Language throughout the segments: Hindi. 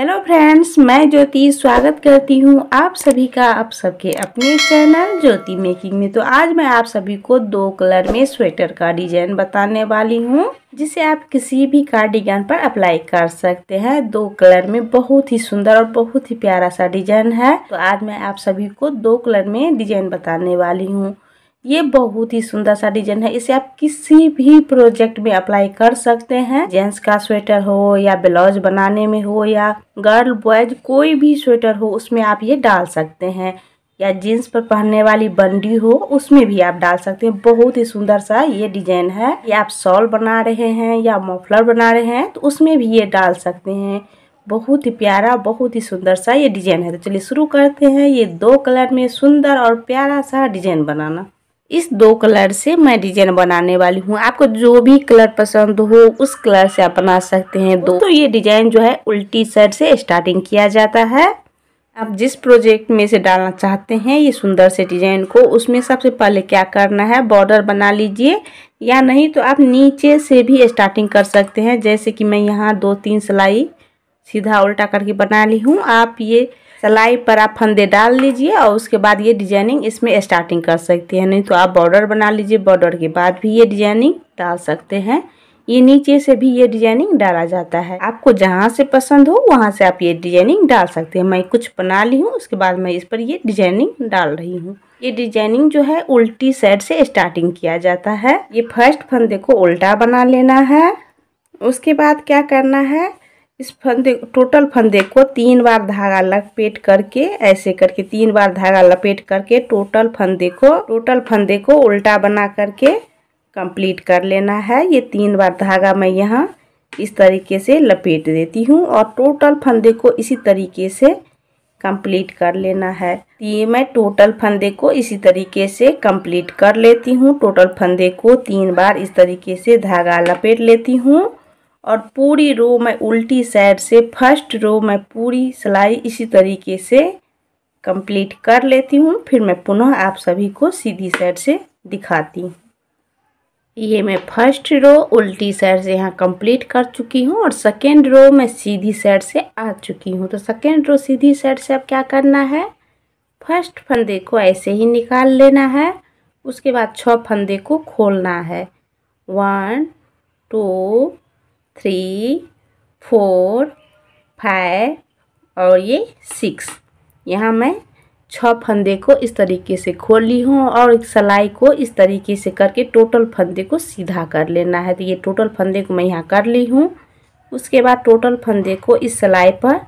हेलो फ्रेंड्स मैं ज्योति स्वागत करती हूँ आप सभी का आप सबके अपने चैनल ज्योति मेकिंग में तो आज मैं आप सभी को दो कलर में स्वेटर का डिजाइन बताने वाली हूँ जिसे आप किसी भी कार्डिगन पर अप्लाई कर सकते हैं दो कलर में बहुत ही सुंदर और बहुत ही प्यारा सा डिजाइन है तो आज मैं आप सभी को दो कलर में डिजाइन बताने वाली हूँ ये बहुत ही सुंदर सा डिजाइन है इसे आप किसी भी प्रोजेक्ट में अप्लाई कर सकते हैं जेंट्स का स्वेटर हो या ब्लाउज बनाने में हो या गर्ल बॉयज कोई भी स्वेटर हो उसमें आप ये डाल सकते हैं या जीन्स पर पहनने वाली बंडी हो उसमें भी आप डाल सकते हैं बहुत ही सुंदर सा ये डिजाइन है या आप सॉल बना रहे हैं या मफलर बना रहे हैं तो उसमें भी ये डाल सकते हैं बहुत ही प्यारा बहुत ही सुंदर सा ये डिजाइन है तो चलिए शुरू करते हैं ये दो कलर में सुंदर और प्यारा सा डिजाइन बनाना इस दो कलर से मैं डिजाइन बनाने वाली हूँ आपको जो भी कलर पसंद हो उस कलर से आप बना सकते हैं दो तो ये डिजाइन जो है उल्टी साइड से स्टार्टिंग किया जाता है आप जिस प्रोजेक्ट में से डालना चाहते हैं ये सुंदर से डिजाइन को उसमें सबसे पहले क्या करना है बॉर्डर बना लीजिए या नहीं तो आप नीचे से भी स्टार्टिंग कर सकते हैं जैसे कि मैं यहाँ दो तीन सिलाई सीधा उल्टा करके बना ली हूँ आप ये सलाई पर आप फंदे डाल लीजिए और उसके बाद ये डिजाइनिंग इसमें स्टार्टिंग कर सकते हैं नहीं तो आप बॉर्डर बना लीजिए बॉर्डर के बाद भी ये डिजाइनिंग डाल सकते हैं ये नीचे से भी ये डिजाइनिंग डाला जाता है आपको जहाँ से पसंद हो वहाँ से आप ये डिजाइनिंग डाल सकते हैं मैं कुछ बना ली हूँ उसके बाद मैं इस पर ये डिजाइनिंग डाल रही हूँ ये डिजाइनिंग जो है उल्टी साइड से स्टार्टिंग किया जाता है ये फर्स्ट फंदे को उल्टा बना लेना है उसके बाद क्या करना है इस फंदे टोटल फंदे को तीन बार धागा लपेट करके ऐसे करके तीन बार धागा लपेट करके टोटल फंदे को टोटल फंदे को उल्टा बना करके कंप्लीट कर लेना है ये तीन बार धागा मैं यहाँ इस तरीके से लपेट देती हूँ और टोटल फंदे को इसी तरीके से कंप्लीट कर लेना है ये मैं टोटल फंदे को इसी तरीके से कंप्लीट कर लेती हूँ टोटल फंदे को तीन बार इस तरीके से धागा लपेट लेती हूँ और पूरी रो मैं उल्टी साइड से फर्स्ट रो मैं पूरी सिलाई इसी तरीके से कंप्लीट कर लेती हूँ फिर मैं पुनः आप सभी को सीधी साइड से दिखाती हूँ ये मैं फर्स्ट रो उल्टी साइड से यहाँ कंप्लीट कर चुकी हूँ और सेकेंड रो मैं सीधी साइड से आ चुकी हूँ तो सेकेंड रो सीधी साइड से अब क्या करना है फर्स्ट फंदे को ऐसे ही निकाल लेना है उसके बाद छः फंदे को खोलना है one two three four five और ये सिक्स यहाँ मैं छः फंदे को इस तरीके से खोल ली हूँ और सिलाई को इस तरीके से करके टोटल फंदे को सीधा कर लेना है तो ये टोटल फंदे को मैं यहाँ कर ली हूँ उसके बाद टोटल फंदे को इस सिलाई पर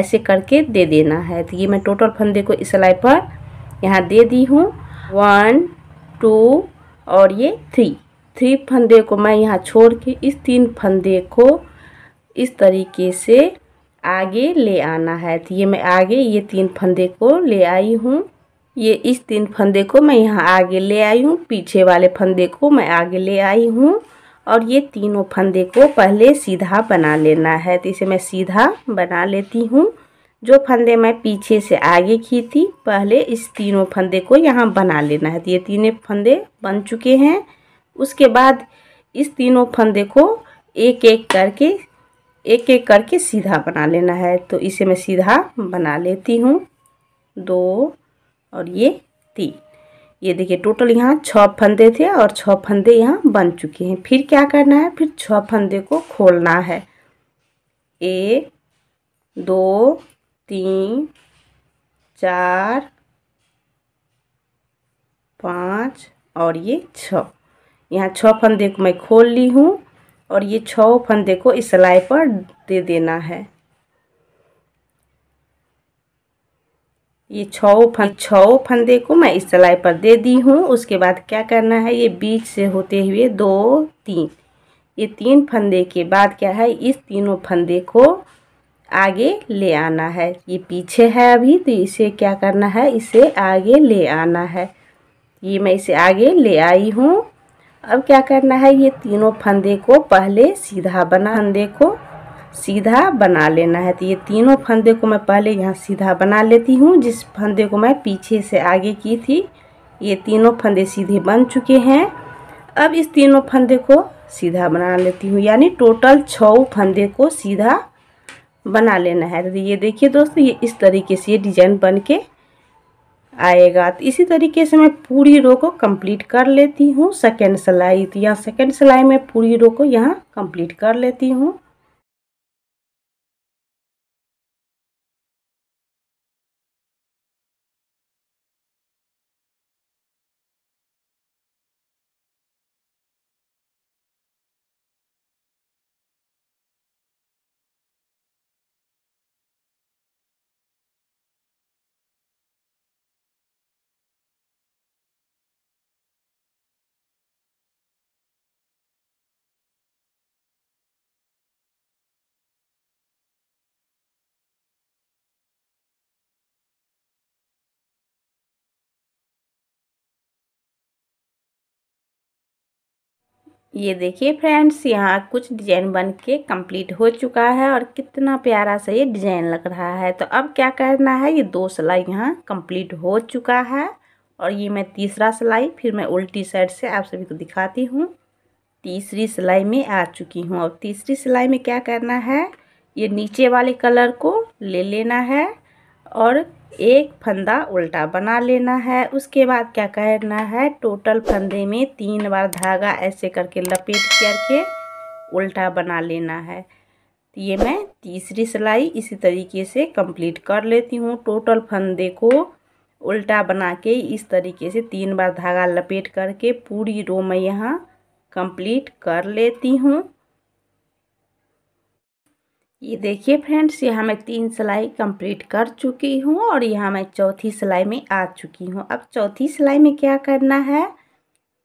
ऐसे करके दे देना है तो ये मैं टोटल फंदे को इस सिलाई पर यहाँ दे दी हूँ वन टू और ये थ्री थ्री फंदे को मैं यहाँ छोड़ के इस तीन फंदे को इस तरीके से आगे ले आना है तो ये मैं आगे ये तीन फंदे को ले आई हूँ ये इस तीन फंदे को मैं यहाँ आगे ले आई हूँ पीछे वाले फंदे को मैं आगे ले आई हूँ और ये तीनों फंदे को पहले सीधा बना लेना है तो इसे मैं सीधा बना लेती हूँ जो फंदे मैं पीछे से आगे की थी पहले इस तीनों फंदे को यहाँ बना लेना है तो ये तीनों फंदे बन चुके हैं उसके बाद इस तीनों फंदे को एक एक करके एक एक करके सीधा बना लेना है तो इसे मैं सीधा बना लेती हूँ दो और ये तीन ये देखिए टोटल यहाँ छः फंदे थे और छः फंदे यहाँ बन चुके हैं फिर क्या करना है फिर छः फंदे को खोलना है एक दो तीन चार पाँच और ये छः यहाँ छः फंदे को मैं खोल ली हूँ और ये छः फंदे को इस सिलाई पर दे देना है ये छः फंद छः फंदे को मैं इस सिलाई पर दे दी हूँ उसके बाद क्या करना है ये बीच से होते हुए दो तीन ये तीन फंदे के बाद क्या है इस तीनों फंदे को आगे ले आना है ये पीछे है अभी तो इसे क्या करना है इसे आगे ले आना है ये मैं इसे आगे ले आई हूँ अब क्या करना है ये तीनों फंदे को पहले सीधा बना फंदे को सीधा बना लेना है तो ये तीनों फंदे को मैं पहले यहाँ सीधा बना लेती हूँ जिस फंदे को मैं पीछे से आगे की थी ये तीनों फंदे सीधे बन चुके हैं अब इस तीनों फंदे को सीधा बना लेती हूँ यानी टोटल छ फंदे को सीधा बना लेना है तो ये देखिए दोस्तों ये इस तरीके से ये डिजाइन बन के आएगा तो इसी तरीके से मैं पूरी रो को कंप्लीट कर लेती हूँ सेकेंड सिलाई तो यहाँ सेकेंड सिलाई में पूरी रो को यहाँ कंप्लीट कर लेती हूँ ये देखिए फ्रेंड्स यहाँ कुछ डिजाइन बन के कम्प्लीट हो चुका है और कितना प्यारा सा ये डिजाइन लग रहा है तो अब क्या करना है ये दो सिलाई यहाँ कम्प्लीट हो चुका है और ये मैं तीसरा सिलाई फिर मैं उल्टी साइड से आप सभी को दिखाती हूँ तीसरी सिलाई में आ चुकी हूँ अब तीसरी सिलाई में क्या करना है ये नीचे वाले कलर को ले लेना है और एक फंदा उल्टा बना लेना है उसके बाद क्या करना है टोटल फंदे में तीन बार धागा ऐसे करके लपेट करके उल्टा बना लेना है ये मैं तीसरी सिलाई इसी तरीके से कंप्लीट कर लेती हूँ टोटल फंदे को उल्टा बना के इस तरीके से तीन बार धागा लपेट करके पूरी रो मैं यहाँ कंप्लीट कर लेती हूँ ये देखिए फ्रेंड्स यहाँ मैं तीन सिलाई कंप्लीट कर चुकी हूँ और यहाँ मैं चौथी सिलाई में आ चुकी हूँ अब चौथी सिलाई में क्या करना है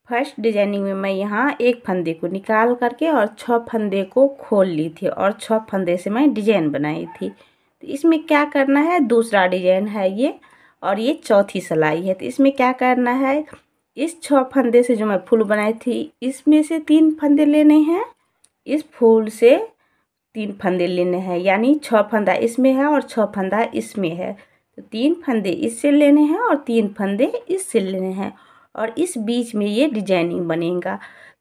फर्स्ट डिजाइनिंग में मैं यहाँ एक फंदे को निकाल करके और छः फंदे को खोल ली थी और छः फंदे से मैं डिजाइन बनाई थी तो इसमें क्या करना है दूसरा डिजाइन है ये और ये चौथी सिलाई है तो इसमें क्या करना है इस छः फंदे से जो मैं फूल बनाई थी इसमें से तीन फंदे लेने हैं इस फूल से तीन फंदे लेने हैं यानी छः फंदा इसमें है और छः फंदा इसमें है तो तीन फंदे इससे लेने हैं और तीन फंदे इससे लेने हैं और इस बीच में ये डिजाइनिंग बनेगा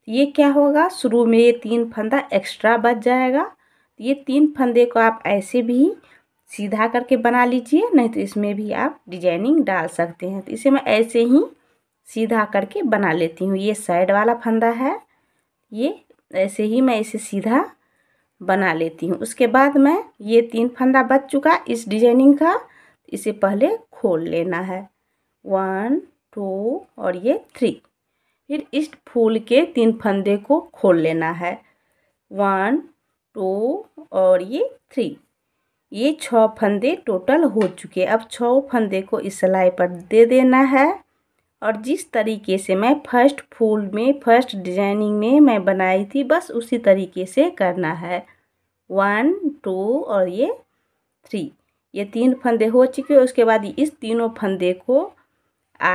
तो ये क्या होगा शुरू में ये तीन फंदा एक्स्ट्रा बच जाएगा तो ये तीन फंदे को आप ऐसे भी सीधा करके बना लीजिए नहीं तो इसमें भी आप डिजाइनिंग डाल सकते हैं तो इसे मैं ऐसे ही सीधा करके बना लेती हूँ ये साइड वाला फंदा है ये ऐसे ही मैं इसे सीधा बना लेती हूँ उसके बाद मैं ये तीन फंदा बच चुका इस डिजाइनिंग का इसे पहले खोल लेना है वन टू और ये थ्री फिर इस फूल के तीन फंदे को खोल लेना है वन टू और ये थ्री ये छः फंदे टोटल हो चुके अब छः फंदे को इस सिलाई पर दे देना है और जिस तरीके से मैं फर्स्ट फूल में फर्स्ट डिजाइनिंग में मैं बनाई थी बस उसी तरीके से करना है वन टू और ये थ्री ये तीन फंदे हो चुके हैं उसके बाद इस तीनों फंदे को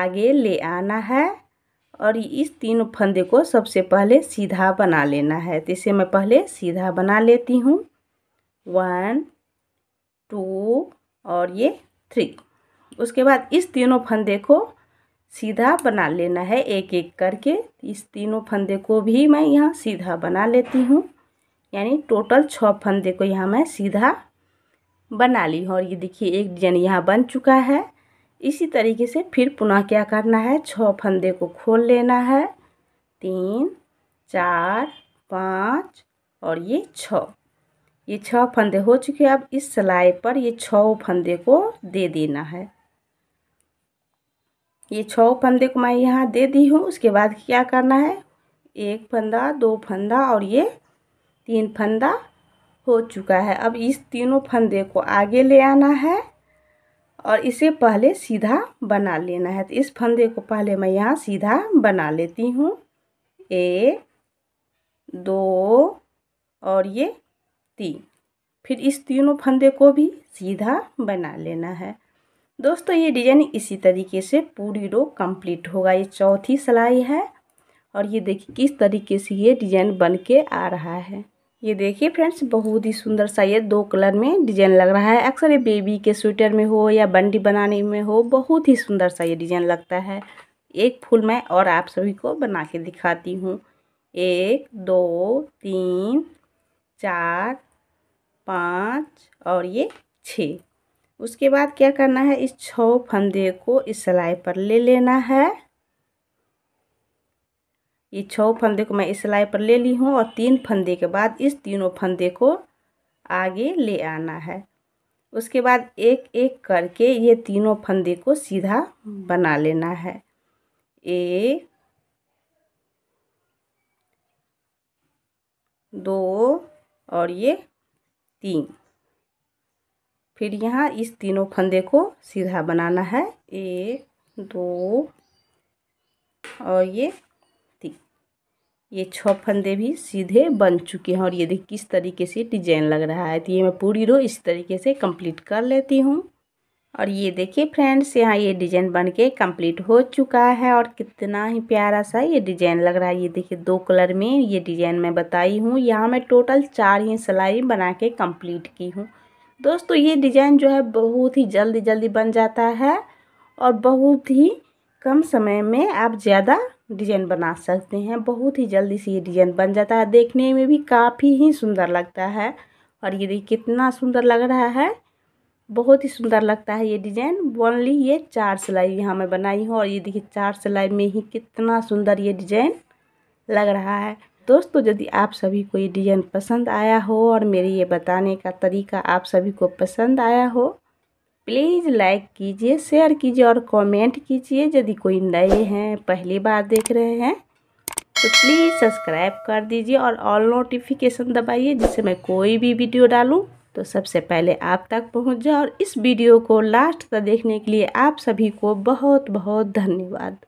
आगे ले आना है और इस तीनों फंदे को सबसे पहले सीधा बना लेना है तो इसे मैं पहले सीधा बना लेती हूँ वन टू और ये थ्री उसके बाद इस तीनों फंदे को सीधा बना लेना है एक एक करके इस तीनों फंदे को भी मैं यहाँ सीधा बना लेती हूँ यानी टोटल छः फंदे को यहाँ मैं सीधा बना ली हूँ और ये देखिए एक डिजाइन यहाँ बन चुका है इसी तरीके से फिर पुनः क्या करना है छः फंदे को खोल लेना है तीन चार पाँच और ये छः ये छः फंदे हो चुके हैं अब इस सिलाई पर ये छः फंदे को दे देना है ये छः फंदे को मैं यहाँ दे दी हूँ उसके बाद क्या करना है एक फंदा दो फंदा और ये तीन फंदा हो चुका है अब इस तीनों फंदे को आगे ले आना है और इसे पहले सीधा बना लेना है तो इस फंदे को पहले मैं यहाँ सीधा बना लेती हूँ एक दो और ये तीन फिर इस तीनों फंदे को भी सीधा बना लेना है दोस्तों ये डिजाइन इसी तरीके से पूरी रो कंप्लीट होगा ये चौथी सिलाई है और ये देखिए किस तरीके से ये डिजाइन बन के आ रहा है ये देखिए फ्रेंड्स बहुत ही सुंदर सा ये दो कलर में डिजाइन लग रहा है अक्सर ये बेबी के स्वेटर में हो या बंडी बनाने में हो बहुत ही सुंदर सा ये डिजाइन लगता है एक फूल मैं और आप सभी को बना के दिखाती हूँ एक दो तीन चार पाँच और ये छः उसके बाद क्या करना है इस छ फंदे को इस सिलाई पर ले लेना है ये छ फंदे को मैं इस सिलाई पर ले ली हूँ और तीन फंदे के बाद इस तीनों फंदे को आगे ले आना है उसके बाद एक एक करके ये तीनों फंदे को सीधा बना लेना है एक दो और ये तीन फिर यहाँ इस तीनों फंदे को सीधा बनाना है एक दो और ये तीन ये छः फंदे भी सीधे बन चुके हैं और ये देखिए किस तरीके से डिजाइन लग रहा है तो ये मैं पूरी रो इस तरीके से कंप्लीट कर लेती हूँ और ये देखिए फ्रेंड्स यहाँ ये डिजाइन बन के कम्प्लीट हो चुका है और कितना ही प्यारा सा ये डिजाइन लग रहा है ये देखिए दो कलर में ये डिजाइन मैं बताई हूँ यहाँ मैं टोटल चार ही सिलाई बना के कम्प्लीट की हूँ दोस्तों ये डिज़ाइन जो है बहुत ही जल्दी जल्दी बन जाता है और बहुत ही कम समय में आप ज़्यादा डिज़ाइन बना सकते हैं बहुत ही जल्दी से ये डिज़ाइन बन जाता है देखने में भी काफ़ी ही सुंदर लगता है और ये देखिए कितना सुंदर लग रहा है बहुत ही सुंदर लगता है ये डिज़ाइन ओनली ये चार सिलाई यहाँ मैं बनाई हूँ और ये देखिए चार सिलाई में ही कितना सुंदर ये डिज़ाइन लग रहा है दोस्तों यदि आप सभी को ये डिज़ाइन पसंद आया हो और मेरे ये बताने का तरीका आप सभी को पसंद आया हो प्लीज़ लाइक कीजिए शेयर कीजिए और कमेंट कीजिए यदि कोई नए हैं पहली बार देख रहे हैं तो प्लीज़ सब्सक्राइब कर दीजिए और ऑल नोटिफिकेशन दबाइए जिससे मैं कोई भी वीडियो डालूँ तो सबसे पहले आप तक पहुँच जाए और इस वीडियो को लास्ट तक देखने के लिए आप सभी को बहुत बहुत धन्यवाद